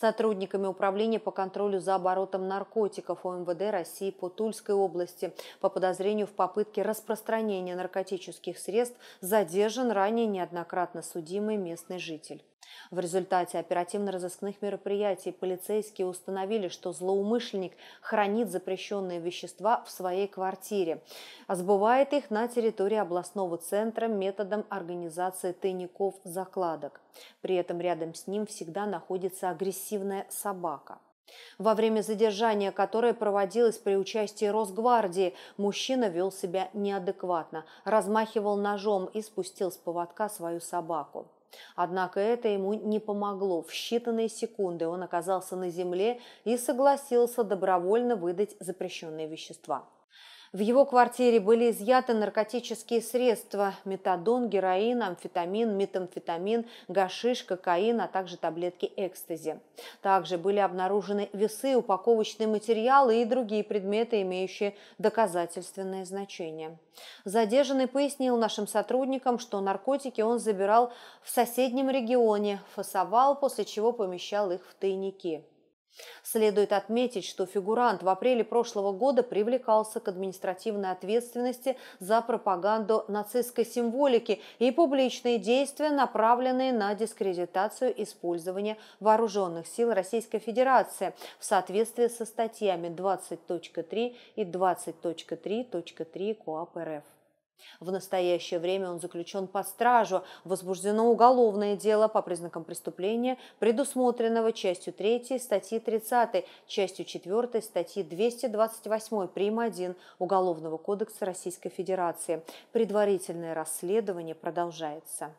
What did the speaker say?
сотрудниками Управления по контролю за оборотом наркотиков ОМВД России по Тульской области по подозрению в попытке распространения наркотических средств задержан ранее неоднократно судимый местный житель. В результате оперативно-розыскных мероприятий полицейские установили, что злоумышленник хранит запрещенные вещества в своей квартире, а сбывает их на территории областного центра методом организации тайников закладок. При этом рядом с ним всегда находится агрессивная собака. Во время задержания, которое проводилось при участии Росгвардии, мужчина вел себя неадекватно, размахивал ножом и спустил с поводка свою собаку. Однако это ему не помогло. В считанные секунды он оказался на земле и согласился добровольно выдать запрещенные вещества. В его квартире были изъяты наркотические средства – метадон, героин, амфетамин, метамфетамин, гашиш, кокаин, а также таблетки экстази. Также были обнаружены весы, упаковочные материалы и другие предметы, имеющие доказательственное значение. Задержанный пояснил нашим сотрудникам, что наркотики он забирал в соседнем регионе, фасовал, после чего помещал их в тайники. Следует отметить, что фигурант в апреле прошлого года привлекался к административной ответственности за пропаганду нацистской символики и публичные действия, направленные на дискредитацию использования вооруженных сил Российской Федерации в соответствии со статьями 20.3 и 20.3.3 КоАП РФ. В настоящее время он заключен под стражу, возбуждено уголовное дело по признакам преступления, предусмотренного частью 3 статьи 30, частью 4 статьи 228 прим. 1 Уголовного кодекса Российской Федерации. Предварительное расследование продолжается.